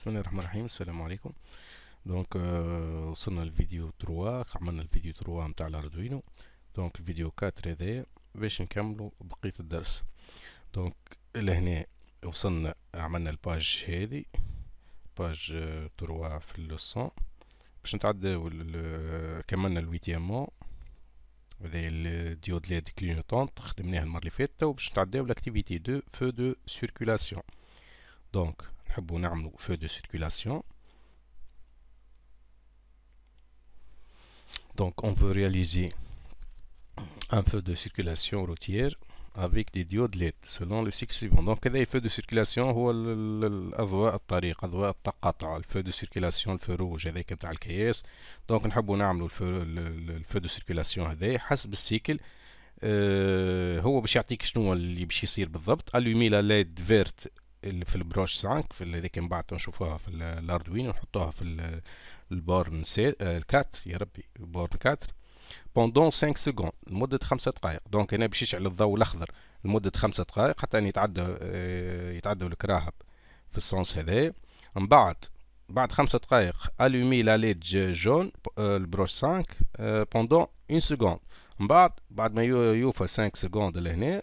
بسم الله الرحمن الرحيم السلام عليكم دونك آه وصلنا للفيديو 3 عملنا الفيديو 3 نتاع الاردوينو دونك الفيديو 4 هذايا باش نكملو بقيه الدرس دونك لهنا وصلنا عملنا الباج هذه باج آه، 3 في اللوسون باش نتعداو آه، كملنا الويتيامون هذا الديود آه، ليد كلينوتونت خدمناه المره اللي فاتت وباش باش نتعداو لاكتيفيتي دو فو دو سيركولاسيون دونك feu de circulation donc on veut réaliser un feu de circulation routière avec des diodes LED selon le cycle suivant donc feu de circulation هو الطريق de circulation الفو روج هذاك نتاع الكياس دونك de circulation هذا حسب السيكل هو باش يعطيك شنو اللي باش اللي في البروش 5 في اللي كان بعد نشوفوها في الاردوينو ونحطوها في البورن سي آه، الكات يا ربي البورن 4 بوندون 5 سكوند لمدة 5 دقائق دونك هنا باش يشعل الضوء الاخضر لمدة 5 دقائق حتى يتعدى آه، يتعدى الكراهب في السونس هذايا من بعد بعد 5 دقائق الومي لا ليد جون آه، البروش 5 بوندون 1 سكوند من بعد بعد ما يوفى 5 سكوند لهنا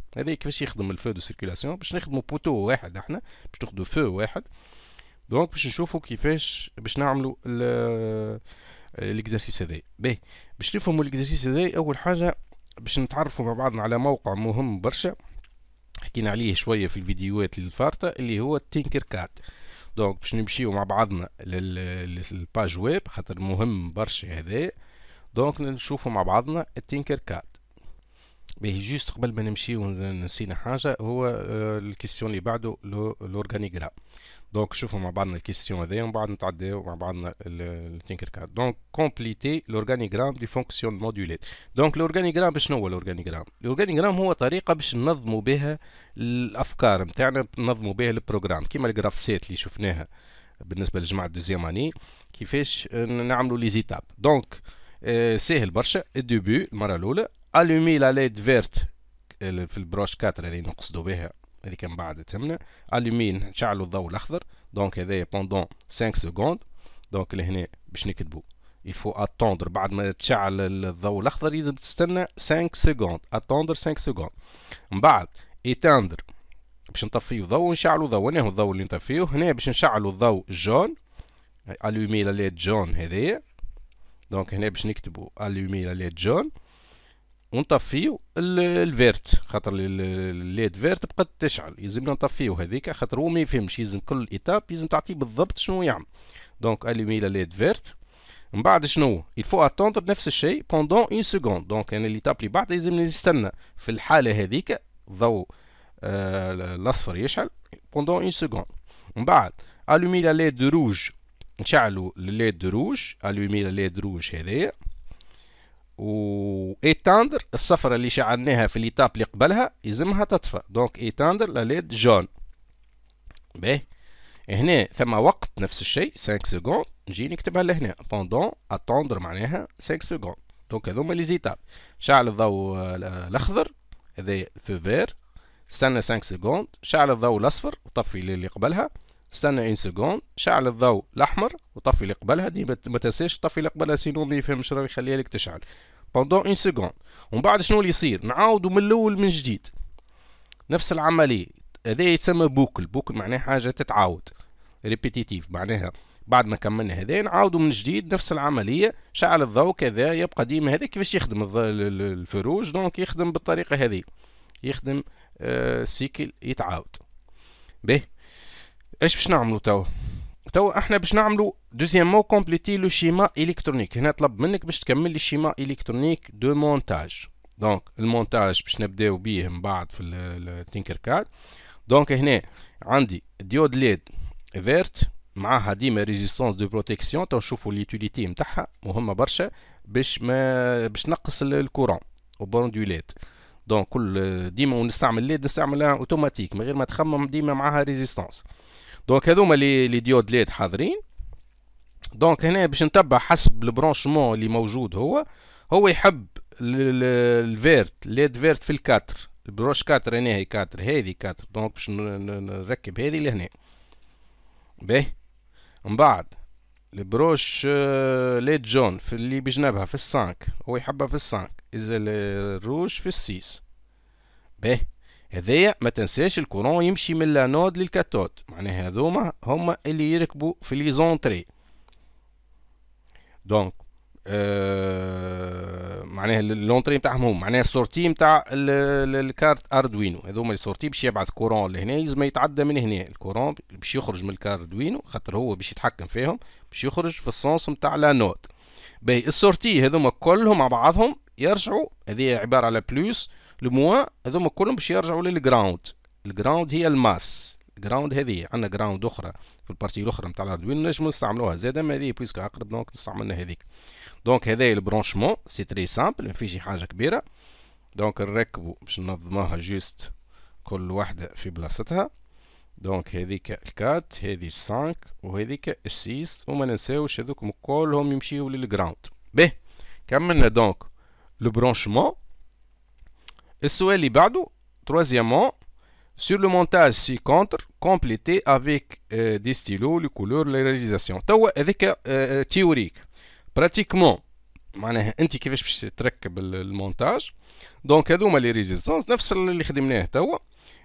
هذا كيفاش يخدم الفو دو سيركيلاسيون باش نخدمو بوتو واحد احنا باش ناخدو فو واحد دونك باش نشوفو كيفاش باش نعملو الاكزرسيس هذا باهي باش نفهمو الاكزرسيس هذا اول حاجه باش نتعرفوا مع بعضنا على موقع مهم برشا حكينا عليه شويه في الفيديوهات الفارطه اللي هو تينكر كات دونك باش نمشيو مع بعضنا للباج ويب خاطر مهم برشا هذا دونك نشوفوا مع بعضنا التينكر كات به جوست قبل ما نمشيو نسينا حاجه هو آه، الكيستيون اللي بعده لورغانيغرام دونك شوفوا مع بعضنا الكيستيون هذايا ومن بعد نتعداو مع بعضنا التينكر كارد دونك كومبليتي لورغانيغرام دي فونكسيون موديولات دونك لورغانيغرام شنو هو لورغانيغرام لورغانيغرام هو طريقه باش ننظموا بها الافكار نتاعنا ننظموا بها البروغرام كيما الجرافسات اللي شفناها بالنسبه لجماعه دوزيام اني كيفاش آه، نعملوا لي زيتاب دونك آه، ساهل برشا الديبي المره الاولى الومي لا ليد فيرت في البروش كاتر اللي نقصدو بها اللي كان بعد تهمنا الومي نشعلو الضوء الاخضر دونك هذا بوندون 5 سكوند دونك لهنا باش نكتبو faut اتوندر بعد ما تشعل الضوء الاخضر لازم تستنى 5 سكوند اتوندر 5 سكوند من بعد ايتاندر باش نطفيو الضوء ونشعلو الضوء هنا هو الضوء اللي نطفيوه هنا باش نشعلو الضوء جون الومي لا ليد جون هذايا دونك هنا باش نكتبو الومي لا ليد جون ونطفيو الفيرت خاطر الليد فيرت بقات تشعل يلزمنا نطفيو هذيك خاطر هو ما يفهمش يلزم كل ايتاب يلزم تعطيه بالضبط شنو يعمل دونك الومي لا ليد فيرت من بعد شنو الفو attendre نفس الشيء بوندون اون سكوند دونك انا اللي تابلي اللي بعد يلزمني نستنى في الحاله هذيك ضوء آه الاصفر يشعل بوندون اون سكوند من بعد الومي لا ليد روج نشعلوا الليد روج الومي لا ليد روج هذايا وايتاندر الصفرة اللي شعلناها في ليتاب اللي قبلها يلزمها تطفى دونك ايتاندر ليد جون باهي هنا ثم وقت نفس الشيء 5 سكوند نجي نكتبها لهنا بوندون اتوندر معناها 5 سكوند دونك هذوما لي زيتاب شعل الضوء الاخضر هذايا في فير استنى 5 سكوند شعل الضوء الاصفر وطفي اللي قبلها استنى اون سكون شعل الضوء الاحمر وطفي اللي قبلها ديما ما تنساش طفي اللي قبلها سينو ما يفهمش راه يخليها لك تشعل بوندون اون سكون ومن بعد شنو اللي يصير نعاودو من الاول من جديد نفس العمليه هذا يتسمى بوكل بوكل معناه حاجه تتعاود ريبيتيتيف معناها بعد ما كملنا هذا نعاودوا من جديد نفس العمليه شعل الضوء كذا يبقى ديما هذا كيفاش يخدم الفروج دونك يخدم بالطريقه هذه يخدم آه سيكل يتعاود به ايش باش نعملو توا توا احنا باش نعملو دوزيامون كومبليتي لو شيما الكترونيك هنا طلب منك باش تكمل لي شيما الكترونيك دو مونتاج دونك المونتاج باش نبداو بيه من بعد في التينكر كاد دونك هنا عندي ديود ليد فيرت معاها ديما ريزيستونس دو بروتيكسيون تو شوفو ليتيليتي نتاعها مهمه برشا باش ما باش نقص الكورون وبون دو ليد دونك كل ديما ونستعمل ليد نستعملها اوتوماتيك من غير ما تخمم ديما معاها ريزيستونس دونك هذوما لي لي ديود ليد حاضرين دونك هنا باش نتبع حسب البرونشمون اللي موجود هو هو يحب الفيرت ليد فيرت في الكاتر البروش كاتر هنا هي كاتر هذه كاتر دونك باش نركب هذه لهنا باهي من بعد البروش آه، ليد جون في اللي بجنبها في السانك هو يحبها في السانك اذا الروج في السيس باهي هذايا ما تنساش الكورون يمشي من لانود للكاتود معناها هذوما هما اللي يركبوا في لي زونتري دونك آه معناها لونتري نتاعهم هما معناها السورتي نتاع الكارت اردوينو هذوما السورتي باش يبعث كورون لهنا يلزم يتعدى من هنا الكورون باش يخرج من الكاردوينو خاطر هو باش يتحكم فيهم باش يخرج في السونس نتاع لانود باهي السورتي هذوما كلهم مع بعضهم يرجعوا هذه عباره على بلوس الموان هذوما كلهم باش يرجعوا للجراوند الجراوند هي الماس الجراوند هذه عندنا جراوند اخرى في البارتي الاخرى نتاع الاردوين نجمو نستعملوها زادا ما هذه بويسك اقرب دونك نستعملنا هذيك دونك هذا البرونشمون سي تري سامبل ما فيش حاجه كبيره دونك نركبو باش ننظموها جوست كل واحده في بلاصتها دونك هذيك الكات هذه السانك وهذيك السيس وما ننساوش هذوك كلهم يمشيو للجراوند به كملنا دونك لو برونشمون السؤال اللي بعده troisièmement sur le montage سي contre complété avec euh, des stylos les couleurs les réalisations توا هذاك تيوريك براتيكمون معناها انت كيفاش باش تركب المونتاج دونك هذوما لي ريزيستونس نفس اللي خدمناه توا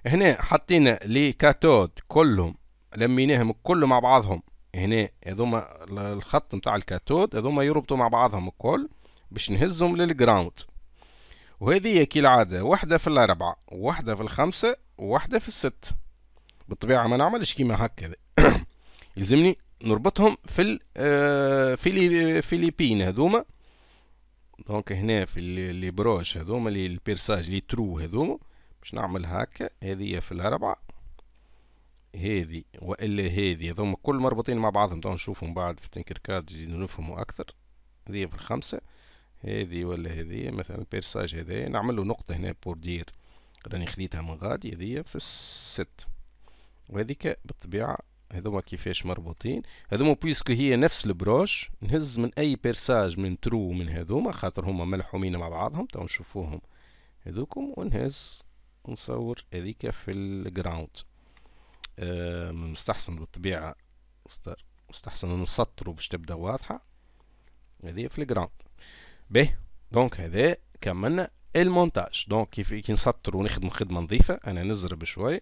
هنا حطينا لي كاتود كلهم لميناهم الكل مع بعضهم هنا هذوما الخط نتاع الكاتود هذوما يربطوا مع بعضهم الكل باش نهزهم للجراوند وهذه كالعادة واحدة في الأربعة واحدة في الخمسة وواحدة في الست بالطبيعة ما نعملش كيما هكذا يلزمني نربطهم في ال آه، في الفلبين هذوما دونك هنا في لي بروش هذوما لي البيرساج لي ترو هذوما باش نعمل هكا هذه في الأربعة هذه وإلا هذه هذوما كل مربوطين مع بعضهم تو نشوفهم بعد في تنكركات نزيدو نفهمو أكثر هذه في الخمسة هذه ولا هذه مثلا بيرساج هذا نعمل له نقطة هنا بوردير راني خديتها من غادي هذه في الست وهذيك بالطبيعة هذوما كيفاش مربوطين هذوما بويسكو هي نفس البروش نهز من اي بيرساج من ترو من هذوما خاطر هما ملحومين مع بعضهم تو نشوفوهم هذوكم ونهز ونصور هذيك في الجراوند آه، مستحسن بالطبيعة مستحسن نسطرو باش تبدا واضحة هذه في الجراوند به دونك هذا كملنا المونتاج دونك كيف كي نسطر ونخدم خدمه نظيفه انا نزرب شوي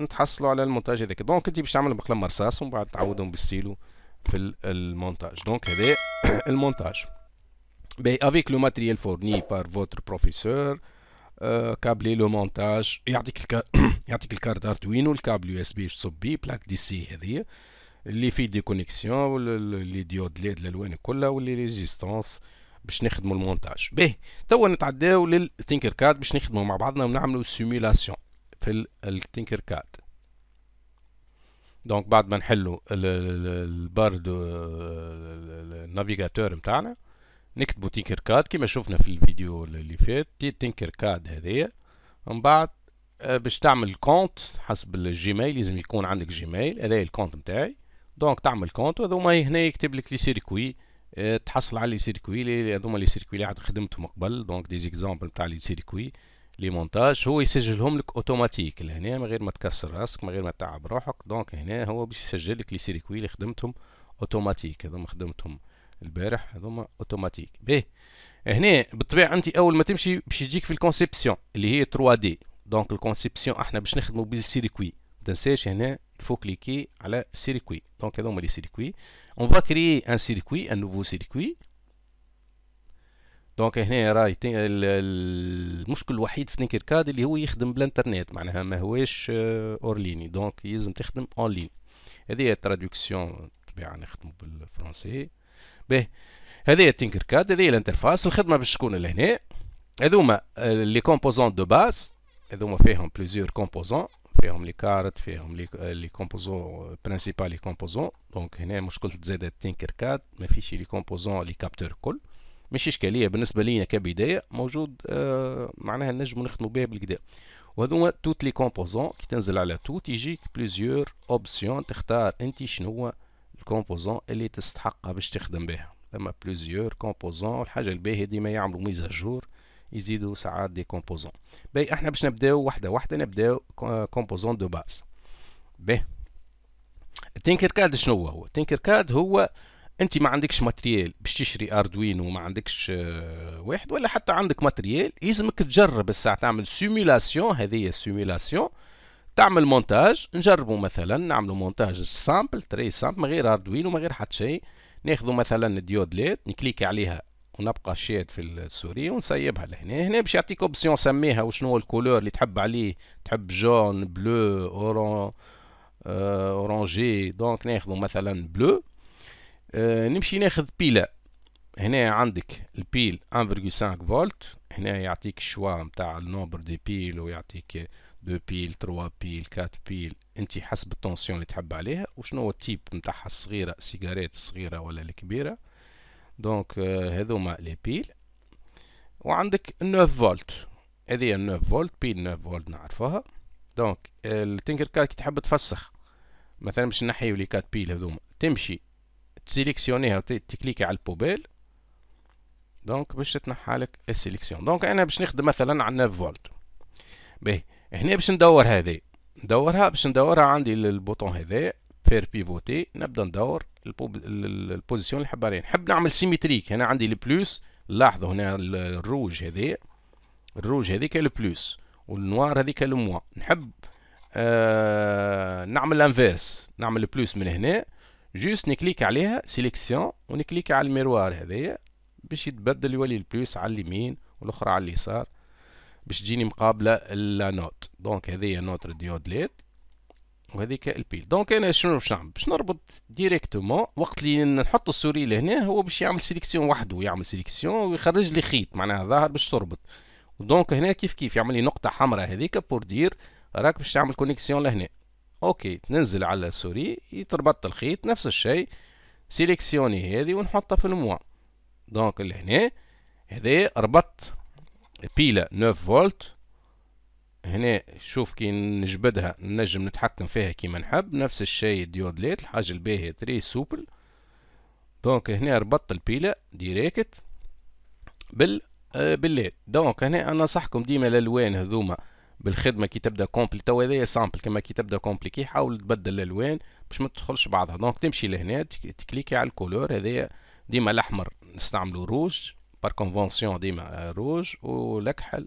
نتحصلوا على المونتاج هذاك دونك انت باش تعمل بقلم رصاص ومن بعد تعودهم بالستيلو في المونتاج دونك هذا المونتاج بي افيك لو ماتريال فورني بار فوتر بروفيسور كابلي لو مونتاج يعطيك الكا... يعطيك الكارت اردوينو الكابل يو اس بي باش تصب بيه بلاك دي سي هذه اللي فيه دي كونيكسيون لي ديود ليد الالوان كلها واللي ريزيستونس باش نخدموا المونتاج به توا نتعداو للتينكر كاد باش نخدموا مع بعضنا ونعملوا سيمولاسيون في التينكر كاد دونك بعد ما نحلوا البار دو النافيغاتور نتاعنا نكتبوا تينكر كاد كما شفنا في الفيديو اللي فات تينكر كاد هذيا من بعد آه، باش تعمل كونت حسب الجيميل لازم يكون عندك جيميل هذا الكونت نتاعي دونك تعمل كونت وهذوما هنا يكتب لك لي سيركوي تحصل على لي سيركوي لي هذوما لي سيركوي اللي عاد خدمتهم قبل دونك دي زيكزامبل تاع لي سيركوي لي مونتاج هو يسجلهم لك اوتوماتيك لهنا من غير ما تكسر راسك من غير ما تعب روحك دونك هنا هو باش يسجل لك لي سيركوي اللي خدمتهم اوتوماتيك هذوما خدمتهم البارح هذوما اوتوماتيك به هنا بالطبيعه انت اول ما تمشي باش يجيك في الكونسيبسيون اللي هي 3 دي دونك الكونسيبسيون احنا باش نخدموا بالسيركوي ما تنساش هنا il faut cliquer le circuit donc circuits on va créer un circuit un nouveau circuit donc هنا راي المشكل الوحيد في تنكر Il اللي هو يخدم بالانترنت معناها ما اورليني دونك تخدم هذه هي بالفرنسي هذه هي هذه هي الخدمه باش تكون لهنا هذوما لي كومبوزون دو باس هذوما فيهم لي كارت فيهم لي آه، لي كومبوزون برينسيبال لي كومبوزون دونك هنا مشكلة زاد التينكر كاد ما فيش لي كومبوزون لي كابتور الكل مش اشكاليه بالنسبه لي كبدايه موجود آه معناها نجم نخدموا به بالكدا وهذوما توت لي كومبوزون كي تنزل على توت يجيك بليزيور اوبسيون تختار انت شنو هو الكومبوزون اللي تستحقها باش تخدم بها ثم بليزيور كومبوزون الحاجه الباهيه ديما يعملوا ميزاجور يزيدوا ساعات دي كومبوزون باهي احنا باش نبداو وحده وحده نبداو كومبوزون دو باز باهي التينكر كاد شنو هو التينكر كاد هو انت ما عندكش ماتريال باش تشري اردوينو وما عندكش آه، واحد ولا حتى عندك ماتريال يلزمك تجرب الساعه تعمل سيمولاسيون هذه سيمولاسيون تعمل مونتاج نجربوا مثلا نعملوا مونتاج سامبل تري سامبل من غير اردوينو من غير حتى شيء ناخذوا مثلا الديود ليد نكليك عليها ونبقى شاد في السوري ونسيبها لهنا هنا باش يعطيك اوبسيون سميها وشنو الكولور اللي تحب عليه تحب جون بلو اورون آه، اورانجي دونك ناخذ مثلا بلو آه، نمشي ناخذ بيلا هنا عندك البيل 1.5 فولت هنا يعطيك الشوا نتاع النومبر دي بيل ويعطيك دو بيل تروا بيل كات بيل انت حسب التونسيون اللي تحب عليها وشنو هو التيب نتاعها الصغيره سيجاريت الصغيره ولا الكبيره دونك euh, هذوما لي بيل وعندك 9 فولت هذه 9 فولت بيل 9 فولت نعرفوها دونك التنكر كاد كي تحب تفسخ مثلا باش نحيو لي كات بيل هذوما تمشي تسيليكسيونيها تكليكي على البوبيل دونك باش تنحى لك السيليكسيون دونك انا باش نخدم مثلا على 9 فولت باهي هنا باش ندور هذه ندورها باش ندورها عندي البوطون هذا فير بيفوتي نبدا ندور البوزيسيون اللي حابه نحب نعمل سيمتريك هنا عندي البلوس لاحظوا هنا الروج هذي الروج هذيك البلوس والنوار هذيك الموا نحب آه نعمل الانفيرس نعمل بلوس من هنا جوست نكليك عليها سيليكسيون ونكليك على الميروار هذايا باش يتبدل يولي البلوس على اليمين والاخرى على اليسار باش تجيني مقابله لا نوت دونك هذه نوتر ديود ليد وهذيك البيل دونك انا شنو باش نعمل باش نربط ديريكتومون وقت اللي نحط السوري لهنا هو باش يعمل سيليكسيون وحده يعمل سيليكسيون ويخرج لي خيط معناها ظاهر باش تربط دونك هنا كيف كيف يعمل لي نقطه حمراء هذيك بور دير راك باش تعمل كونيكسيون لهنا اوكي ننزل على السوري يتربط الخيط نفس الشيء سيليكسيوني هذه ونحطها في الموا دونك لهنا هذا ربط بيله 9 فولت هنا شوف كي نجبدها نجم نتحكم فيها كيما نحب نفس الشيء ليت الحاجة الباهية تري سوبل دونك هنا ربط البيلة ديريكت بال آه، بالليت دونك هنا انا نصحكم ديما الالوان هذوما بالخدمه كي تبدا كومبلي تو هذايا سامبل كما كي تبدا كومبليكي حاول تبدل الالوان باش ما تدخلش بعضها دونك تمشي لهنا تكليكي على الكولور هذايا ديما الاحمر نستعملو روج بار كونفونسيون ديما آه، روج والاكحل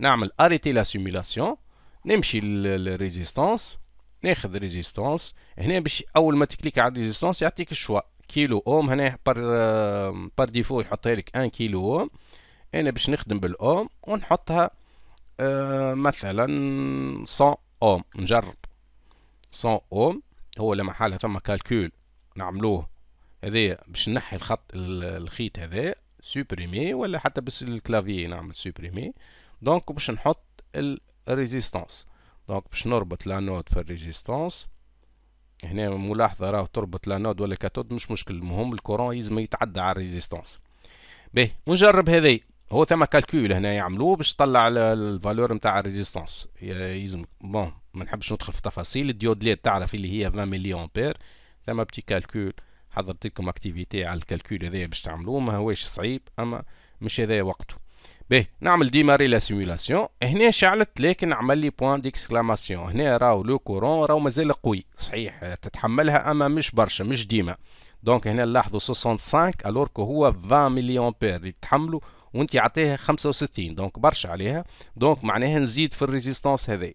نعمل اريتي لا سيمولاسيون نمشي للريزيستانس ناخذ ريزيستانس هنا باش اول ما تكليك على الريزيستانس يعطيك الشوا كيلو اوم هنا بار بار ديفو يحط لك 1 كيلو اوم انا باش نخدم بالاوم ونحطها آه، مثلا 100 اوم نجرب 100 اوم هو لما حالها ثم كالكول نعملوه هذايا باش نحي الخط الخيط هذا سوبريمي ولا حتى بس الكلافي نعمل سوبريمي دونك باش نحط الريزيستانس دونك باش نربط لانود في الريزيستانس هنا ملاحظه راه تربط لانود ولا كاتود مش مشكل المهم الكورون يلزم يتعدى على الريزيستانس باهي ونجرب هذي هو ثما كالكول هنا يعملوه باش تطلع الفالور نتاع الريزيستانس يلزم بون ما نحبش ندخل في تفاصيل الديودلات تعرف اللي هي 20 ملي امبير ثما بتي كالكول حضرت لكم اكتيفيتي على الكالكول هذايا باش تعملوه ما هواش صعيب اما مش هذايا وقته باهي نعمل ديماري لا سيمولاسيون هنا شعلت لكن عمل لي بوان ديكسكلاماسيون هنا راهو لو كورون راهو مازال قوي صحيح تتحملها اما مش برشا مش ديما دونك هنا نلاحظوا 65 الور كو هو 20 ملي امبير اللي وانت عطيها 65 دونك برشا عليها دونك معناها نزيد في الريزيستانس هذايا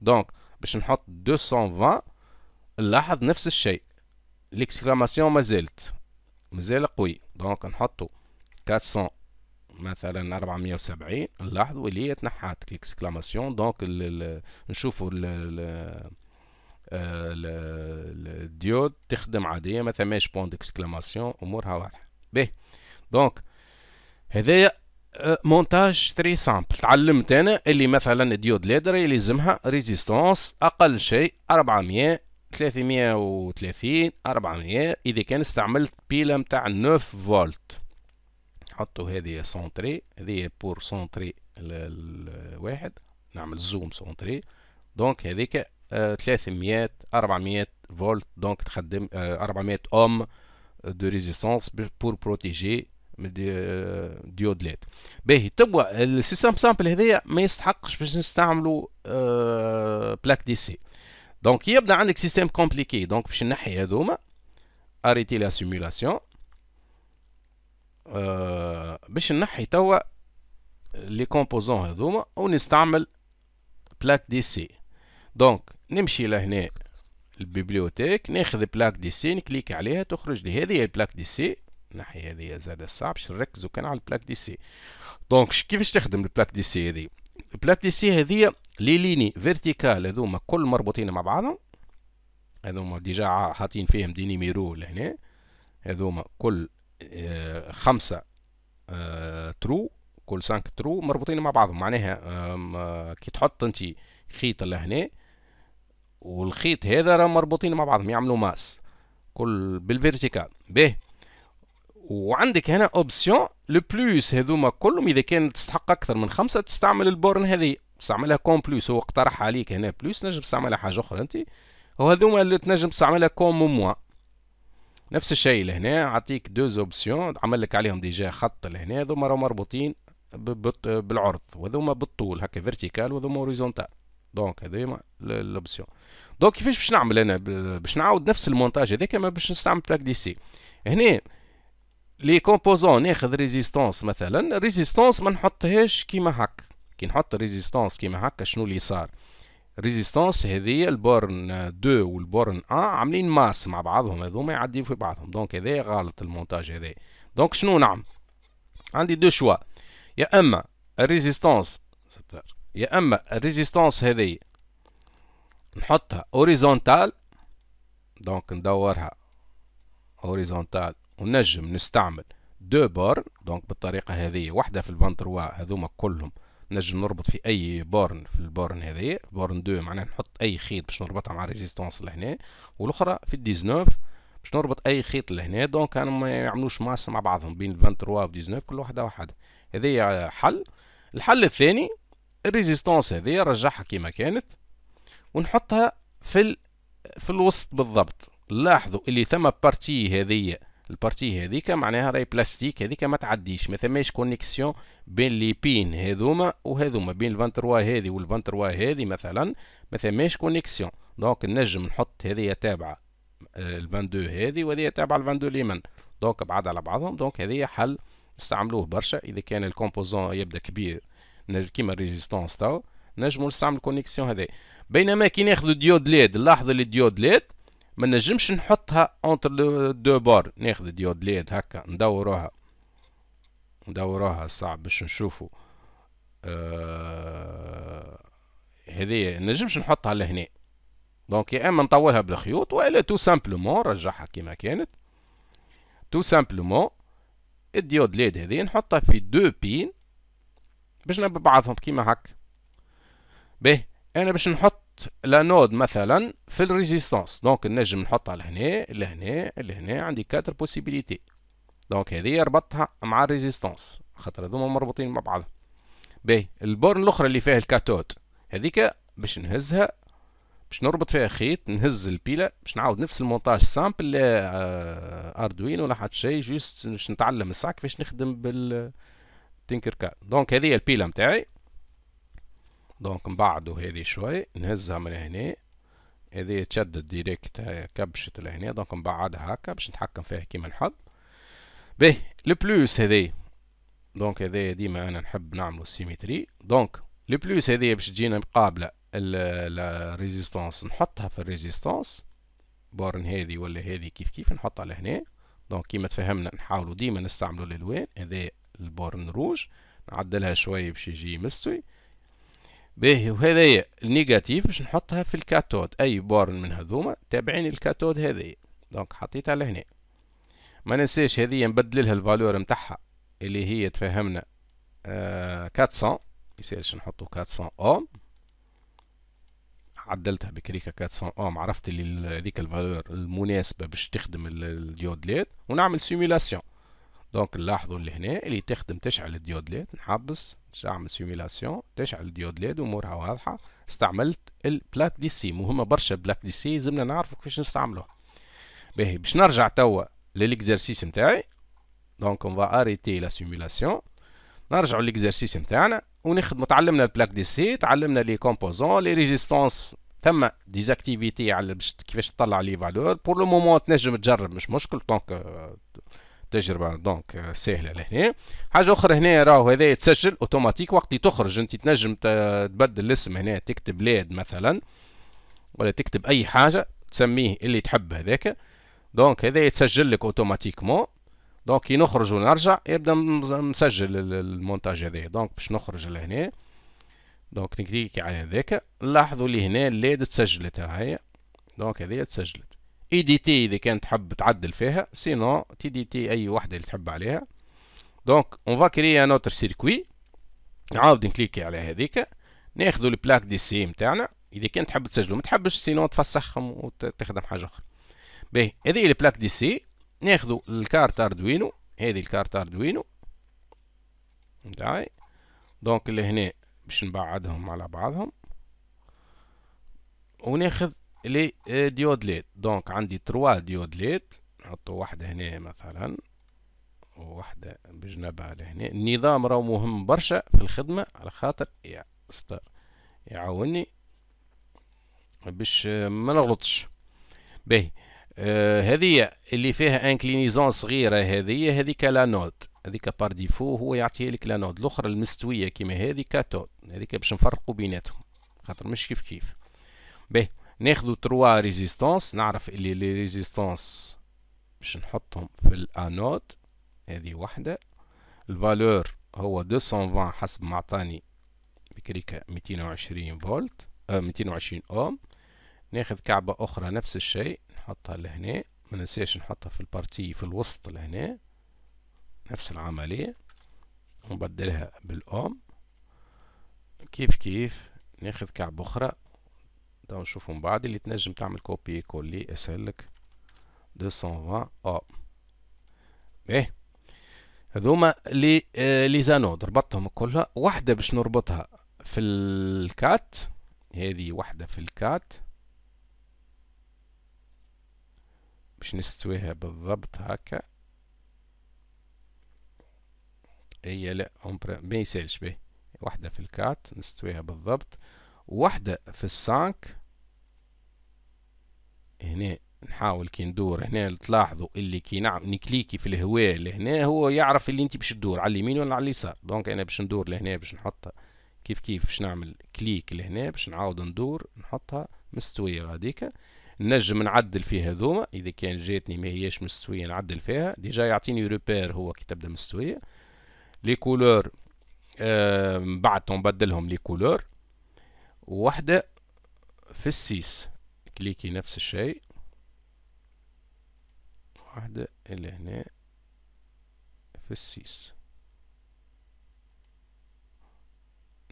دونك باش نحط 220 نلاحظ نفس الشيء الاكسكلاماسيون مازالت مازال قوي دونك نحطو 400 مثلا 470 نلاحظوا اللي هي تنحات الاكسكلاماسيون دونك نشوفوا آه، الديود تخدم عاديه ما ثماش بوند اكسكلاماسيون امورها واضحه به دونك هذا آه، مونتاج تري سامبل تعلمت انا اللي مثلا ديود ليدري لازمها ريزيستونس اقل شيء 400 330 400 اذا كان استعملت بيله نتاع 9 فولت نحطوا هذه سونتري هذه بور سونتري الواحد نعمل زوم سونتري دونك هذيك 300 آه، 400 فولت دونك تخدم 400 اوم دو ريزيستانس بور بروتيجي ديودلات باهي توا السيستم سامبل هذايا ما يستحقش باش نستعملوا بلاك دي سي دونك يبدا عندك سيستم كومبليكي دونك باش نحي هذوما اريتي لا سيمولاسيون آه، باش نحي توا لي كومبوزون هذوما ونستعمل بلاك دي سي دونك نمشي لهنا البيبليوتيك ناخذ بلاك دي سي نكليك عليها تخرج لي هذه البلاك دي سي نحي هذه زاد صعب باش نركزو كان على البلاك دي سي دونك كيفاش تخدم البلاك دي سي هذه البلاك دي سي هذه لي ليني فيرتيكال هذوما كل مربوطين مع بعضهم هذوما ديجا حاطين فيهم دي نيميرو لهنا هذوما كل آه، خمسة ترو آه، كل سانك ترو مربوطين مع بعضهم معناها آه، كي تحط انت خيط لهنا والخيط هذا راه مربوطين مع بعضهم يعملوا ماس كل بالفيرتيكال به وعندك هنا اوبسيون لو بلوس هذوما كلهم اذا كان تستحق اكثر من خمسه تستعمل البورن هذه تستعملها كوم بلوس هو اقترح عليك هنا بلوس نجم تستعملها حاجه اخرى انت وهذوما اللي تنجم تستعملها كوم موان نفس الشيء لهنا عطيك دو اوبسيون عمل لك عليهم ديجا خط لهنا ذوما راهو مربوطين بالعرض وذوما بالطول هكا فيرتيكال وذوما هوريزونتال دونك هذوما الاوبسيون دونك كيفاش باش نعمل انا باش نعاود نفس المونتاج هذاك ما باش نستعمل بلاك دي سي هنا لي كومبوزون ناخذ ريزيستونس مثلا ريزيستونس ما نحطهاش كيما هكا كي نحط ريزيستونس كيما هكا شنو اللي صار ريزيستانس هذه البورن 2 والبورن 1 عاملين ماس مع بعضهم هذوما يعديوا في بعضهم دونك هذا غلط المونتاج هذا دونك شنو نعمل عندي دو شوا يا اما الريزيستانس يا اما الريزيستانس هذه نحطها اوريزونتال دونك ندورها اوريزونتال ونجم نستعمل دو بورن دونك بالطريقه هذه واحده في البان 3 هذوما كلهم نجم نربط في اي بورن في البورن هذايا بورن 2 معناها نحط اي خيط باش نربطها مع ريزيستونس لهنا والاخرى في الديزنوف 19 باش نربط اي خيط لهنا دونك انا ما يعملوش ماس مع بعضهم بين ال 23 و 19 كل واحده واحده هذايا حل الحل الثاني الريزيستونس هذه رجعها كما كانت ونحطها في ال... في الوسط بالضبط لاحظوا اللي ثم بارتي هذه البارتي هذيك معناها راهي بلاستيك هذيك ما تعديش ما ثماش كونيكسيون بين لي بين هذوما وهذوما بين ال 23 هذه وال 23 هذه مثلا ما ثماش كونيكسيون دونك نجم نحط هذه تابعه آه، ال 22 هذه وهذه تابعه ال 22 اليمن دونك بعاد على بعضهم دونك هذه حل نستعملوه برشا اذا كان الكومبوزون يبدا كبير كيما الريزيستونس تو نجمو نستعمل الكونيكسيون هذه بينما كي ناخذ ديود ليد نلاحظ اللي ديود ليد ما نجمش نحطها اونتر دو بار ناخذ ديود ليد هكا ندوروها ندوروها صعب باش نشوفو آه هذه نجمش نحطها لهنا دونك يا اما نطولها بالخيوط والا تو سامبلومون نرجعها كيما كانت تو سامبلومون الديود ليد هذه نحطها في دو بين باش نبعثهم كيما هكا باهي انا باش نحط نحط لانود مثلا في الريزيستانس دونك نجم نحطها لهنا لهنا لهنا عندي كاتر بوسيبيليتي دونك هذه ربطتها مع الريزيستانس خاطر هذوما مربوطين مع بعض باهي البورن الاخرى اللي فيها الكاتود هذيك باش نهزها باش نربط فيها خيط نهز البيلة باش نعاود نفس المونتاج سامبل لا آه، اردوين ولا حتى شيء جوست باش نتعلم الساك كيفاش نخدم بال تينكر كار دونك هذه البيلة نتاعي دونك نبعدو هذي شوي نهزها من هنا هذه تشدد ديريكت كبشت لهنا دونك نبعدها هكا باش نتحكم فيها كيما نحب باهي البلوس هذي دونك هذا ديما انا نحب نعملو سيمتري دونك البلوس هذه باش تجينا مقابله الريزيستانس نحطها في الريزيستانس بورن هذه ولا هذه كيف كيف نحطها لهنا دونك كيما تفهمنا نحاولوا ديما نستعملوا الالوان هذا البورن روج نعدلها شويه باش يجي مستوي باهي وهذايا النيجاتيف باش نحطها في الكاثود اي بورن من هذوما تابعين الكاثود هذايا دونك حطيتها لهنا ما ننساش هذه نبدل لها الفالور نتاعها اللي هي تفهمنا آه 400 يسالش نحطو 400 اوم عدلتها بكريكه 400 اوم عرفت اللي هذيك الفالور المناسبه باش تخدم الديود ليد ونعمل سيمولاسيون دونك نلاحظوا اللي هنا اللي تخدم تشعل الديود ليد نحبس نستعمل سيميلاسيون تشعل الديود ليد امورها واضحه استعملت البلاك دي سي مهمه برشا بلاك دي سي لازمنا نعرفوا كيفاش نستعملوها باهي باش نرجع توا للإكزرسيس نتاعي دونك اون فا اريتي لا سيميلاسيون نرجعوا للإكزرسيس نتاعنا ونخدموا تعلمنا البلاك دي سي تعلمنا لي كومبوزون لي ريزيستونس ثم ديزاكتيفيتي على باش كيفاش تطلع لي فالور بور لو مومون تنجم تجرب مش مشكل دونك التجربه دونك euh, سهله لهنا حاجه اخرى هنا راهو هذا يتسجل اوتوماتيك وقت تخرج انت تنجم تبدل الاسم هنا تكتب لاد مثلا ولا تكتب اي حاجه تسميه اللي تحب هذاك دونك هذا يتسجل لك اوتوماتيكمون دونك كي نخرج ونرجع يبدا مسجل المونتاج هذايا دونك باش نخرج لهنا دونك نكليكي على هذاك نلاحظوا اللي هنا ليد تسجلت هاي دونك هذه تسجلت اي دي تي اذا كانت تحب تعدل فيها سينو تي دي تي اي وحده اللي تحب عليها دونك اون فاكري ان اوتر سيركوي نعاود نكليكي على هذيك ناخذ البلاك دي سي نتاعنا اذا كان تحب تسجلو ما تحبش سينو تفسخهم وتخدم حاجه اخرى باهي هذه البلاك دي سي ناخذوا الكارت اردوينو هذه الكارت اردوينو نتاعي دونك اللي هنا باش نبعدهم على بعضهم وناخذ لي آه، ديود ليد دونك عندي تروا ديود ليد نحطوا واحدة هنا مثلا وواحدة بجنبها لهنا النظام راه مهم برشا في الخدمة على خاطر يستر يعاوني باش آه، ما نغلطش باهي آه هذه اللي فيها انكلينيزون صغيرة هذه هذيك لا نود هذيك بار ديفو هو يعطيها لك لا نود الاخرى المستوية كيما هذه كاتود هذيك باش نفرقوا بيناتهم خاطر مش كيف كيف باهي ناخدو تروا ريزيستانس نعرف اللي لي ريزيستانس باش نحطهم في الانود هذه وحده الفالور هو 220 حسب ما عطاني بكريكا 220 فولت آه 220 اوم ناخذ كعبة اخرى نفس الشيء نحطها لهنا ما ننساش نحطها في البارتي في الوسط لهنا نفس العملية ونبدلها بالاوم كيف كيف ناخذ كعبة اخرى تعالوا نشوفهم بعض اللي تنجم تعمل كوبي كولي اسهلك 220 اه ايه هذوما لي آه لي زانود ربطتهم كلها واحده باش نربطها في الكات هذه واحده في الكات باش نستويها بالضبط هكا هي لا ما يسالش به واحده في الكات نستويها بالضبط وحدة في السانك هنا نحاول كي ندور هنا تلاحظوا اللي كي نعم نكليكي في الهواء لهنا هو يعرف اللي انت باش تدور على اليمين ولا على اليسار دونك انا باش ندور لهنا باش نحطها كيف كيف باش نعمل كليك لهنا باش نعاود ندور نحطها مستويه غاديكا نجم نعدل فيها هذوما اذا كان جاتني ما هياش مستويه نعدل فيها ديجا يعطيني روبير هو كي تبدا مستويه لي كولور آه بعد نبدلهم لي كولور وحدة في السيس كليكي نفس الشيء واحدة اللي هنا في السيس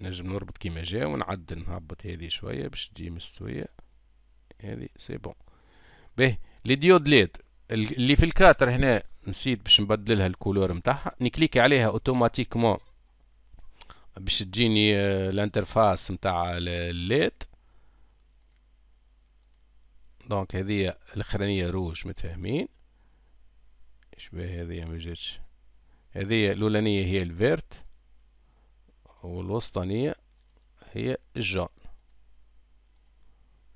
نجم نربط كيما جا ونعدل نهبط هذه شوية باش تجي مستوية هذه سي بون باهي لي ديود ليد اللي في الكاتر هنا نسيت باش نبدلها الكولور نتاعها نكليكي عليها اوتوماتيكمون باش تجيني آه، الانترفاس نتاع الليت دونك هذه الاخرانيه روج متفاهمين شبه هذه ما جاتش هذه الاولانيه هي الفيرت والوسطانيه هي الجون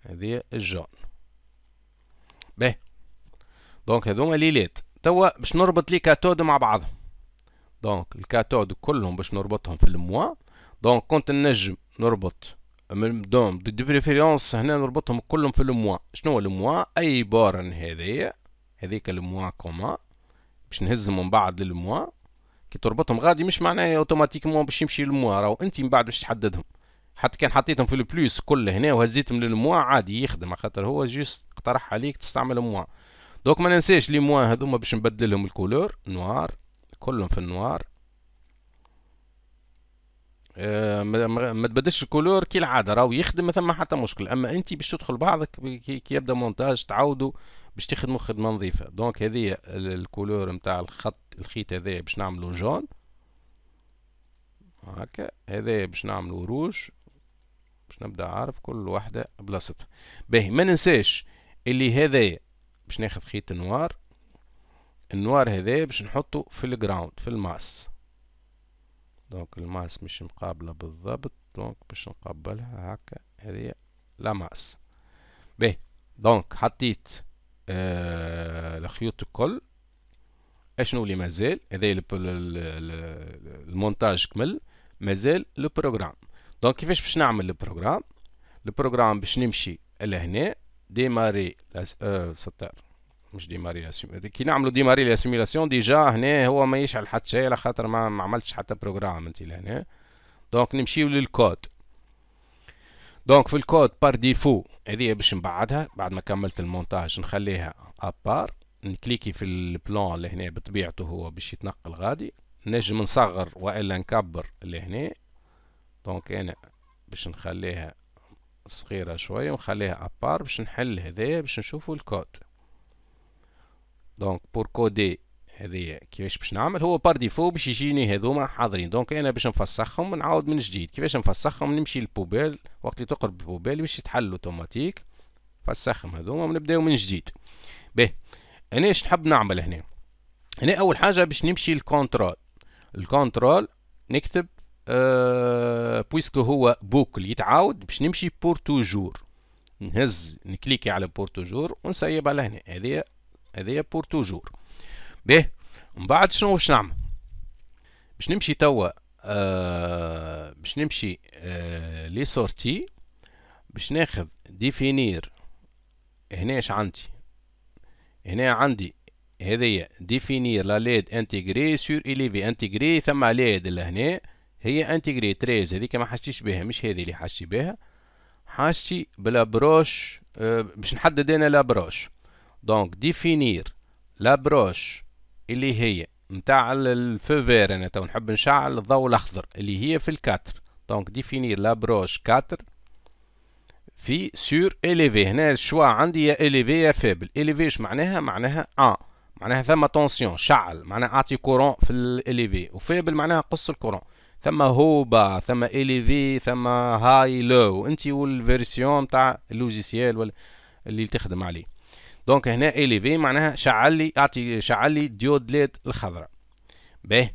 هذه الجون باهي دونك هذوما ليلات توا باش نربط لي كاتود مع بعضهم دونك الكاثود كلهم باش نربطهم في الموا دونك كنت نجم نربط من دوم دي بريفيرونس هنا نربطهم كلهم في الموا شنو هو الموا اي بارن هذايا هذيك الموا كوما باش نهزهم من بعد للموا كي تربطهم غادي مش معناه اوتوماتيكمون باش يمشي للموا راهو انت من بعد باش تحددهم حتى كان حطيتهم في البلوس كل هنا وهزيتهم للموا عادي يخدم خاطر هو جوست اقترح عليك تستعمل الموا دوك ما ننساش لي موا هذوما باش نبدلهم الكولور نوار كلهم في النوار آه، ما تبدلش الكولور كي العاده راهو يخدم ما ثم حتى مشكل اما انت باش تدخل بعضك كي يبدا مونتاج تعاودوا باش تخدموا خدمه نظيفه دونك هذه الكولور نتاع الخط الخيط هذايا باش نعملو جون هكا هذايا باش نعملو روج باش نبدا عارف كل واحده بلاصتها باهي ما ننساش اللي هذايا باش ناخذ خيط نوار النوار هذا باش نحطه في الجراوند في الماس دونك الماس مش مقابله بالضبط دونك باش نقبلها هكا هذه لا ماس باهي دونك حطيت آه الخيوط الكل اشنو اللي مازال هذا المونتاج كمل مازال البروغرام دونك كيفاش باش نعمل البروغرام البروغرام باش نمشي لهنا ديماري آه، ستار مش دي ماري كي نعملوا دي ماري لاسيميلاسيون ديجا هنا هو ما يشعل حتى شيء على خاطر ما, ما عملتش حتى بروجرام انت لهنا دونك نمشيو للكود دونك في الكود بار ديفو هذه باش نبعدها بعد ما كملت المونتاج نخليها ابار نكليكي في البلان اللي هنا بطبيعته هو باش يتنقل غادي نجم نصغر والا نكبر اللي هنا دونك انا باش نخليها صغيره شويه ونخليها ابار باش نحل هذايا باش نشوفوا الكود دونك بور كودي هذه كيفاش باش نعمل هو بار ديفو باش يجيني هذوما حاضرين دونك انا باش نفسخهم نعاود من جديد كيفاش نفسخهم نمشي للبوبيل وقت اللي تقرب البوبيل باش يتحل اوتوماتيك فسخهم هذوما ونبداو من جديد به انا ايش نحب نعمل هنا هنا اول حاجه باش نمشي للكونترول الكونترول نكتب أه بويسكو هو بوكل يتعاود باش نمشي بور توجور نهز نكليكي على بور توجور ونسيب على هنا هذه هذايا بور توجور باهي من بعد شنو باش نعمل باش نمشي توا آه باش نمشي آه لي سورتي باش ناخذ ديفينير هنا اش عندي هنا عندي هذه ديفينير لا ليد انتيغري سور اليفي انتيغري ثم ليد لهنا هي انتيغري تريز هذيك ما حشتيش بها مش هذه اللي حشتي بها حاشي بلا بروش باش نحدد انا لا بروش دونك ديفينير لابروش اللي هي نتاع الفوفير انا تو نحب نشعل الضوء الاخضر اللي هي في الكاتر دونك ديفينير لابروش كاتر في سور اليفي هنا الشوا عندي يا اليفي يا فابل اليفي اش معناها معناها ان آه. معناها ثم تونسيون شعل معناها اعطي كورون في الاليفي وفابل معناها قص الكورون ثم هوبا ثم اليفي ثم هاي لو انت والفيرسيون تاع اللوجيسيال ولا اللي تخدم عليه دونك هنا اليفي معناها شعل لي اعطي شعل لي ديود ليد الخضراء باهي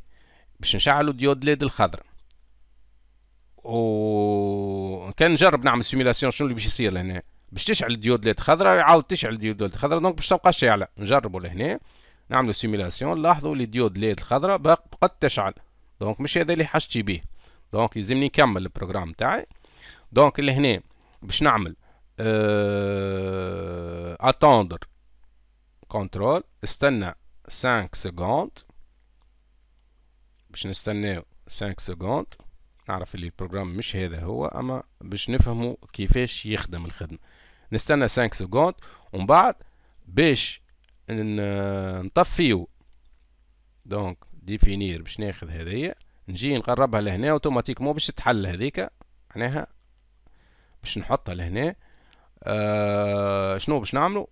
باش نشعلوا ديود ليد الخضراء و كان نجرب نعمل سيميلاسيون شنو اللي باش يصير لهنا باش تشعل ديود ليد خضراء يعاود تشعل ديود ليد خضراء دونك باش تبقى شاعله نجربوا لهنا نعملوا سيميلاسيون لاحظوا لي ديود ليد الخضراء بقت تشعل دونك مش هذا اللي حاجتي بيه دونك يلزمني نكمل البروغرام تاعي دونك لهنا باش نعمل euh, attendre كنترول استنى 5 سكوند باش نستناو 5 سكوند نعرف اللي البروغرام مش هذا هو اما باش نفهمو كيفاش يخدم الخدمة نستنى 5 سكوند ومن بعد باش نطفيو دونك ديفينير باش ناخذ هذيا نجي نقربها لهنا اوتوماتيكمون باش تتحل هذيك معناها باش نحطها لهنا آه، شنو باش نعملو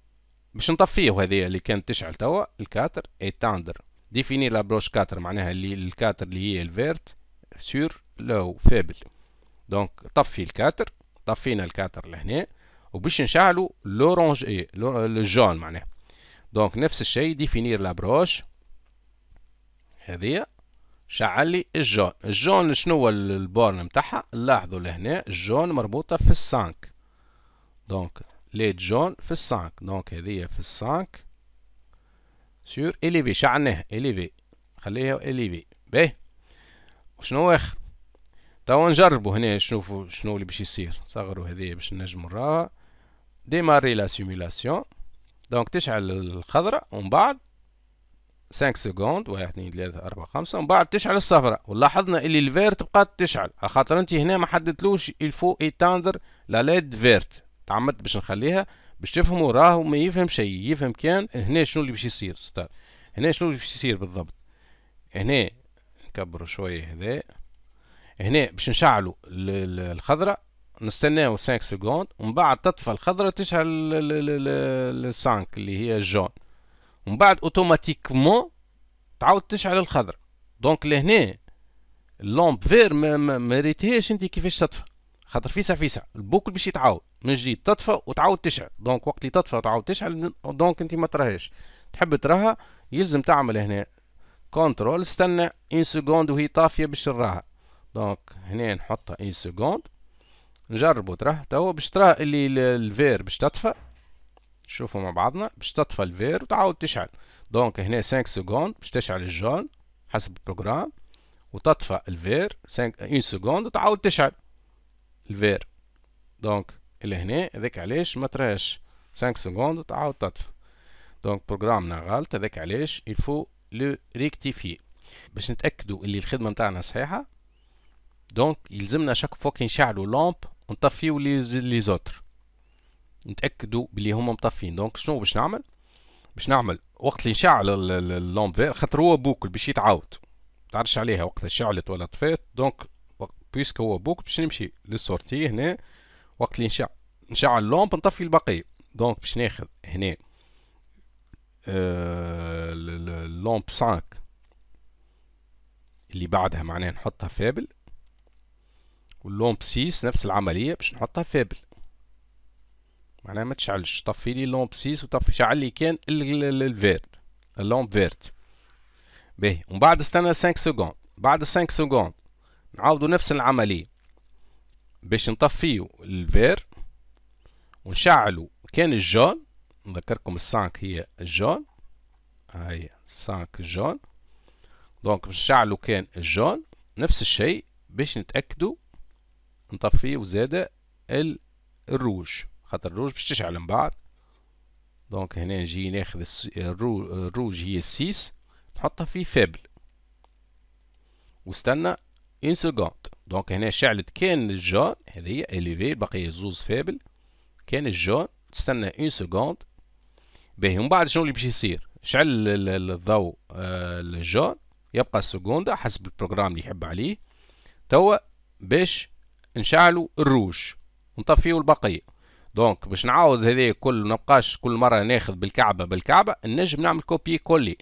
باش نطفيه هذه اللي كانت تشعل توا الكاتر ايتاندر ديفيني لابروش كاتر معناها اللي الكاتر اللي هي الفيرت سور لو فابل دونك طفي الكاتر طفينا الكاتر لهنا وباش نشعلو لورانج اي الجون معناها دونك نفس الشيء ديفينير لابروش هذه شعل لي الجون الجون شنو هو البورن نتاعها لاحظوا لهنا الجون مربوطه في السانك دونك لي جون في السانك دونك هذه في السانك سور إليفي شعنه إليفي خليها إليفي باهي وشنو آخر توا نجربو هنا نشوفو شنو اللي باش يصير صغرو هذه باش نجمو نراها ديماري لا سيمولاسيون دونك تشعل الخضرة ومن بعد 5 سكوند واحد اثنين ثلاثة أربعة خمسة ومن بعد تشعل الصفرة ولاحظنا اللي الفيرت بقات تشعل على خاطر انت هنا ما حددتلوش الفو ايتاندر لا ليد فيرت تعمدت باش نخليها باش تفهموا راهو ما يفهم شيء يفهم كان هنا شنو اللي باش يصير ستار هنا شنو اللي باش يصير بالضبط هنا نكبروا شويه هذا هنا باش نشعلوا الخضره نستناو 5 سكوند ومن بعد تطفى الخضره تشعل السانك اللي هي الجون ومن بعد اوتوماتيكمون تعاود تشعل الخضره دونك لهنا اللومب فير ما, ما ريتهاش انت كيفاش تطفى خاطر فيسع فيسع البوكل باش يتعاود من جديد تطفى وتعاود تشعل دونك وقت اللي تطفى وتعاود تشعل دونك انت ما تراهاش تحب تراها يلزم تعمل هنا كنترول استنى ان سكوند وهي طافيه باش نراها دونك هنا نحطها ان سكوند نجربو تراه توا باش تراه اللي الفير باش تطفى شوفوا مع بعضنا باش تطفى الفير وتعاود تشعل دونك هنا 5 سكوند باش تشعل الجون حسب البروجرام وتطفى الفير 5 سكوند وتعاود تشعل الفير دونك اللي هنا هذاك علاش ما تراش 5 سكوند تعاود تطفى دونك بروجرامنا غلط هذاك علاش الفو لو ريكتيفي باش نتاكدوا اللي الخدمه نتاعنا صحيحه دونك يلزمنا شاك فوا كي نشعلوا لامب نطفيو لي زوتر نتاكدوا بلي هما مطفين دونك شنو باش نعمل باش نعمل وقت اللي نشعل اللامب فير خاطر هو بوكل باش يتعاود تعرفش عليها وقتها شعلت ولا طفات دونك بويسك هو بوك باش نمشي للسورتي هنا وقت اللي نشع نشعل اللومب نطفي البقية دونك باش ناخذ هنا آه اللومب 5 اللي بعدها معناها نحطها فابل واللومب 6 نفس العملية باش نحطها فابل معناها ما تشعلش طفي لي اللومب 6 وطفي شعل لي كان الفيرت اللومب فيرت باهي ومن بعد استنى 5 سكوند بعد 5 سكوند نعاودوا نفس العملية باش نطفيو الفير ونشعلو كان الجون نذكركم السانك هي الجون هاي السانك الجون دونك باش نشعلو كان الجون نفس الشيء باش نتأكدو نطفيو زادة الروج خاطر الروج باش تشعل من بعد دونك هنا نجي ناخذ الروج هي السيس نحطها في فابل واستنى اون سكوند دونك هنا شعلت كان الجون هذه اليفي بقي زوز فابل كان الجون تستنى اون سكوند باهي ومن بعد شنو اللي باش يصير شعل الضوء الجون آه، يبقى السكوندة حسب البروغرام اللي يحب عليه توا باش نشعلو الروج نطفيو البقية دونك باش نعاود هذايا كل نبقاش كل مرة ناخذ بالكعبة بالكعبة نجم نعمل كوبي كولي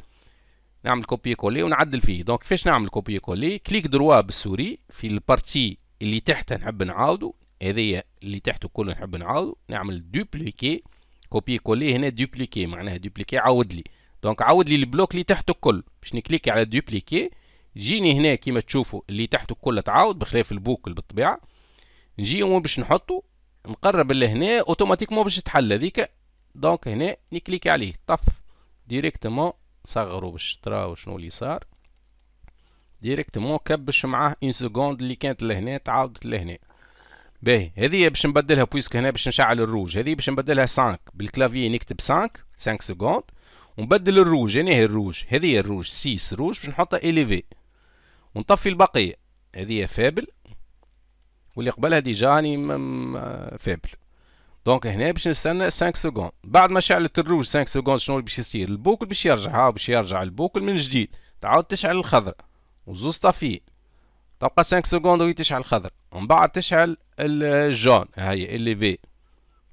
نعمل كوبي كولي ونعدل فيه دونك كيفاش نعمل كوبي كولي كليك دروا بالسوري في البارتي اللي تحتها نحب نعاودو هذيا اللي تحته كله نحب نعاودو نعمل دوبليكي كوبي كولي هنا دوبليكي معناها دوبليكي عاود لي دونك عاود لي البلوك اللي تحته الكل باش نكليكي على دوبليكي جيني هنا كيما تشوفوا اللي تحته الكل تعاود بخلاف البوكل بالطبيعه نجي وين باش نحطه نقرب لهنا اوتوماتيكمون باش تحل هذيك دونك هنا نكليك عليه طف ديريكتومون صغروا باش بالشطرة وشنو اللي صار ديريكتومون كبش معاه ان سكوند اللي كانت لهنا تعاودت لهنا باهي هذه باش نبدلها بويسك هنا باش نشعل الروج هذه باش نبدلها 5 بالكلافي نكتب 5 5 سكوند ونبدل الروج هنا هي الروج هذه الروج 6 روج باش نحطها اليفي ونطفي البقيه هذه فابل واللي قبلها ديجا راني فابل دونك هنا باش نستنى 5 سكوند بعد ما شعلت الروج 5 سكوند شنو باش يصير البوكل باش يرجع ها باش يرجع البوكل من جديد تعاود تشعل الخضر وزوز طافي تبقى 5 سكوند وهي تشعل الخضر ومن بعد تشعل الجون ها هي اللي في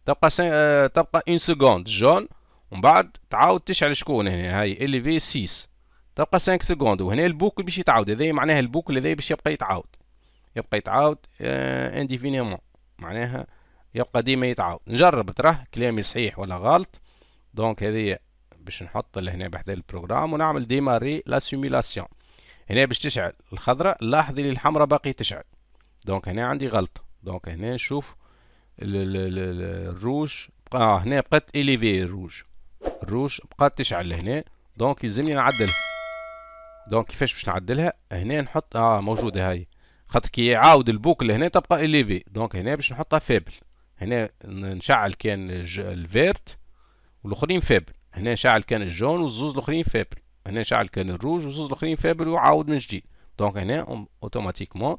تبقى سن... آه... تبقى 1 سكوند جون ومن بعد تعاود تشعل شكون هنا هاي اللي في 6 تبقى 5 سكوند وهنا البوكل باش يتعاود هذا معناها البوكل هذا باش يبقى يتعاود يبقى يتعاود آه... انديفينيمون معناها يبقى ديما يتعاود نجرب تراه كلامي صحيح ولا غلط دونك هذه باش نحط لهنا بحدا البروغرام ونعمل ديماري لا سيميلاسيون هنا باش تشعل الخضراء لاحظي لي الحمراء باقي تشعل دونك هنا عندي غلط دونك هنا نشوف الروج بقى آه، هنا بقات اليفي الروج الروج بقات تشعل لهنا دونك يلزمني نعدلها دونك كيفاش باش نعدلها هنا نحط اه موجوده هاي خاطر كي يعاود البوكل هنا تبقى اليفي دونك هنا باش نحطها فابل هنا نشعل كان الفيرت والاخرين فابل هنا شعل كان الجون والزوز الاخرين فابل هنا شعل كان الروج والزوز الاخرين فابل وعاود من جديد دونك هنا اوتوماتيكمون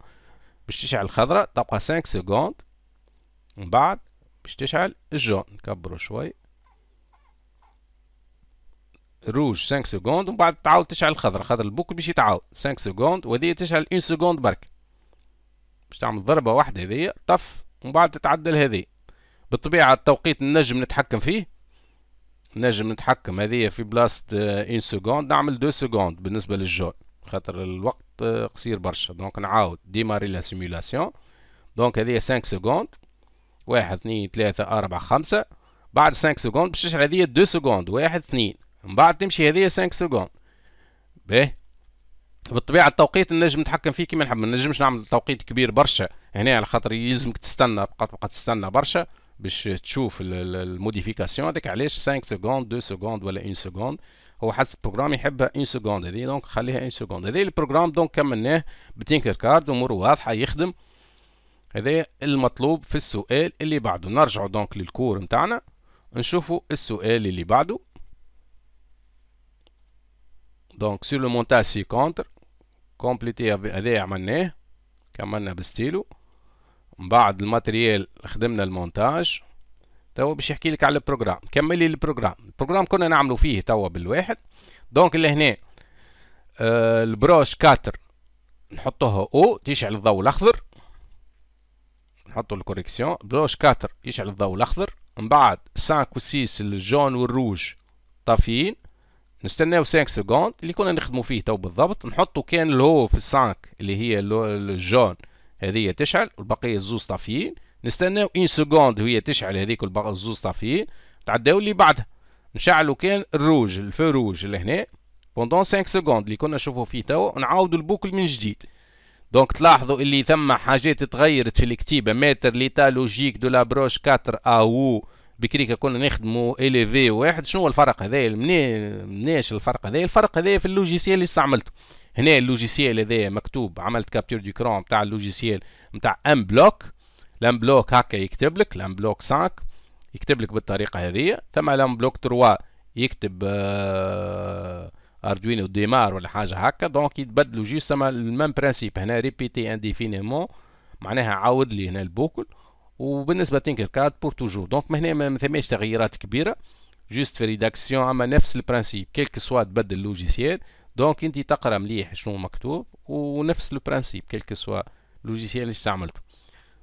باش تشعل الخضراء تبقى 5 سكوند من بعد باش تشعل الجون نكبروا شوي روج 5 سكوند ومن بعد تعاود تشعل الخضراء خاطر البوكل باش يتعاود 5 سكوند وهذه تشعل 1 سكوند برك باش تعمل ضربه واحده هذه طف ومن بعد تتعدل هذه بالطبيعة التوقيت نجم نتحكم فيه نجم نتحكم هذه في بلاصة اون آه، سكوند نعمل دو سكوند بالنسبة للجول خاطر الوقت آه، قصير برشا دونك نعاود ديماري لا سيمولاسيون دونك هذه 5 سكوند واحد اثنين ثلاثة أربعة خمسة بعد 5 سكوند باش تشعل هذه 2 سكوند واحد اثنين من بعد تمشي هذه 5 سكوند باهي بالطبيعه التوقيت نجم نتحكم فيه كيما نحب ما نجمش نعمل توقيت كبير برشا هنا على خاطر يلزمك تستنى بقى تبقى تستنى برشا باش تشوف الموديفيكاسيون هذيك علاش 5 سكوند 2 سكوند ولا 1 سكوند هو حسب البروغرام يحبها 1 سكوند هذه دونك خليها 1 سكوند هذا البروجرام دونك كملناه بتينكر كارد امور واضحه يخدم هذا المطلوب في السؤال اللي بعده نرجع دونك للكور نتاعنا نشوفوا السؤال اللي بعده دونك سور لو مونتاج سي كونتر كومبليتي هذا عملناه كملنا بستيلو من بعد الماتريال خدمنا المونتاج توا باش يحكي لك على البروغرام كمل لي البروغرام البروغرام كنا نعملو فيه توا بالواحد دونك اللي هنا آه البروش كاتر نحطوها او تشعل الضوء الاخضر نحطو الكوريكسيون بروش كاتر يشعل الضوء الاخضر من بعد 5 و 6 الجون والروج طافيين نستناو 5 سكوند اللي كنا نخدمو فيه تو بالضبط نحطو كان لو في 5 اللي هي الجون هذه تشعل والبقيه الزوز طافيين نستناو 1 سكوند وهي تشعل هذيك الزوز طافيين تعداو اللي بعدها نشعلو كان الروج الفروج لهنا بوندون 5 سكوند اللي كنا نشوفو فيه توا نعاودو البوكل من جديد دونك تلاحظوا اللي ثم حاجات تغيرت في الكتيبه ماتر ليتا لوجيك دو لابروش 4 او بكريكا كنا نخدموا ال في واحد شنو هو الفرق هذا مناش الفرق هذا الفرق هذا في اللوجيسيال اللي استعملته هنا اللوجيسيال هذا مكتوب عملت كابتور دو كرون نتاع اللوجيسيال نتاع ام بلوك لام بلوك هكا يكتب لك لام بلوك 5 يكتب لك بالطريقه هذه ثم لام بلوك 3 يكتب اردوينو آه، ديمار ولا حاجه هكا دونك يتبدلوا جوست سما الميم برانسيب هنا ريبيتي انديفينيمون معناها عاود لي هنا البوكل وبالنسبه لتينكر كاد بور توجور دونك هنا ما ثماش تغييرات كبيره جوست في ريداكسيون اما نفس البرانسيب كيلك سوا تبدل لوجيسيال دونك انت تقرا مليح شنو مكتوب ونفس البرانسيب كيلك سوا لوجيسيال اللي استعملته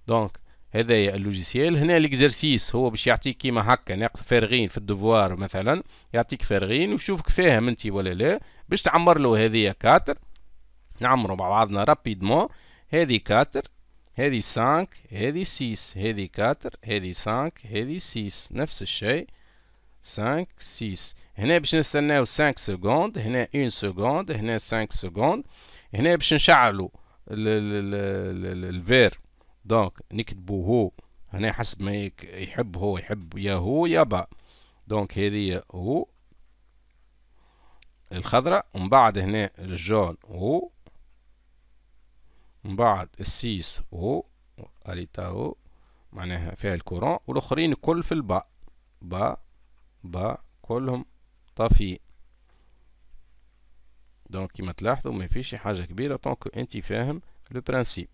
دونك هذايا اللوجيسيال هنا الاكزرسيس هو باش يعطيك كيما هكا ناقص فارغين في الدفوار مثلا يعطيك فارغين ويشوفك فاهم انت ولا لا باش تعمر له هذه كاتر نعمروا مع بعضنا رابيدمون هذه كاتر هذه 5 هذه سيس هذه كاتر هذه 5 هذه سيس نفس الشيء 5 سيس هنا باش نستناو 5 سكوند هنا اون سكوند هنا 5 سكوند هنا باش نشعلو الفير دونك نكتبو هو هنا حسب ما يحب هو يحب يا هو يا با دونك هذه هو الخضراء ومن بعد هنا الجون هو من بعد السيس او اريتا او معناها فيها الكورون والاخرين الكل في الباء با با كلهم طافيين دونك كيما تلاحظوا ما فيش حاجه كبيره دونك انت فاهم لو برانسيب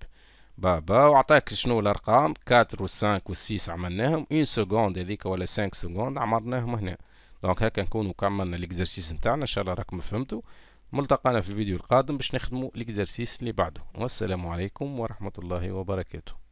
با وعطاك شنو الارقام 4 و 5 و 6 عملناهم اون سكوند هذيك ولا 5 سكوند عمرناهم هنا دونك هكا نكونوا كملنا ليكزرسيس نتاعنا ان شاء الله راكم فهمتوا ملتقانا في الفيديو القادم باش نخدمو الاكزرسيس اللي بعده والسلام عليكم ورحمة الله وبركاته